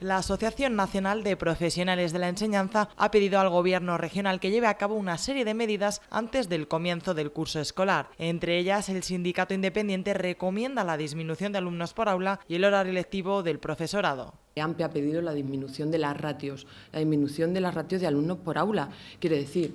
La Asociación Nacional de Profesionales de la Enseñanza ha pedido al Gobierno regional que lleve a cabo una serie de medidas antes del comienzo del curso escolar. Entre ellas, el sindicato independiente recomienda la disminución de alumnos por aula y el horario lectivo del profesorado. Amplia ha pedido la disminución de las ratios, la disminución de las ratios de alumnos por aula. Quiere decir,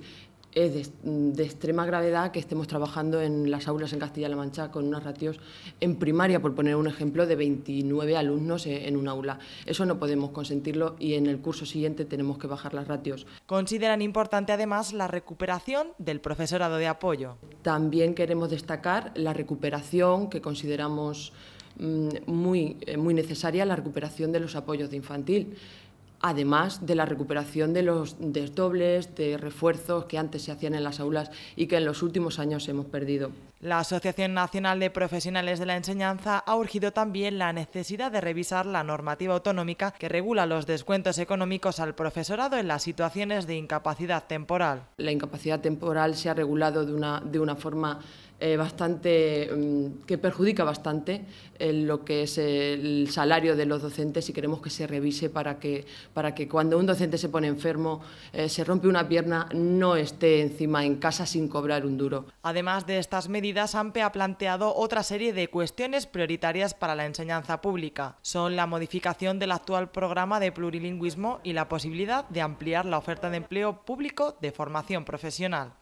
es de, extrema gravedad que estemos trabajando en las aulas en Castilla-La Mancha con unas ratios en primaria, por poner un ejemplo, de 29 alumnos en, en un aula. Eso no podemos consentirlo y en el curso siguiente tenemos que bajar las ratios. Consideran importante además la recuperación del profesorado de apoyo. También queremos destacar la recuperación que consideramos mm, muy, eh, muy necesaria, la recuperación de los apoyos de infantil además de la recuperación de los desdobles, de refuerzos que antes se hacían en las aulas y que en los últimos años hemos perdido. La Asociación Nacional de Profesionales de la Enseñanza ha urgido también la necesidad de revisar la normativa autonómica que regula los descuentos económicos al profesorado en las situaciones de incapacidad temporal. La incapacidad temporal se ha regulado de una, de una forma eh, bastante, mm, que perjudica bastante en eh, lo que es el salario de los docentes y queremos que se revise para que para que cuando un docente se pone enfermo, eh, se rompe una pierna, no esté encima en casa sin cobrar un duro. Además de estas medidas, AMPE ha planteado otra serie de cuestiones prioritarias para la enseñanza pública. Son la modificación del actual programa de plurilingüismo y la posibilidad de ampliar la oferta de empleo público de formación profesional.